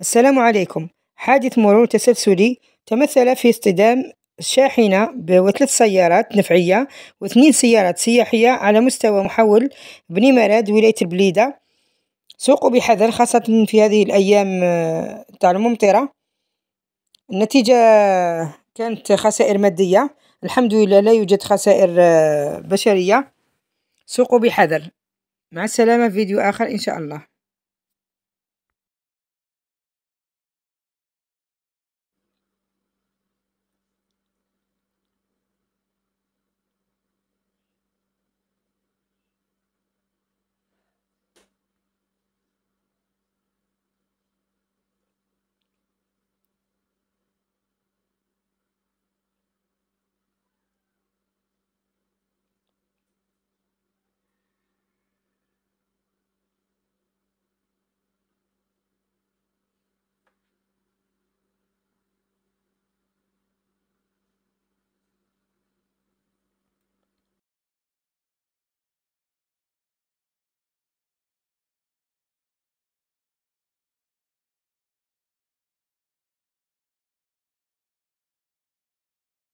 السلام عليكم حادث مرور تسلسلي تمثل في اصطدام شاحنة وثلاث سيارات نفعية واثنين سيارات سياحية على مستوى محول بني مراد ولاية البليدة سوقوا بحذر خاصة في هذه الأيام آه، تاع الممطرة النتيجة كانت خسائر مادية الحمد لله لا يوجد خسائر آه، بشرية سوقوا بحذر مع السلامة فيديو آخر إن شاء الله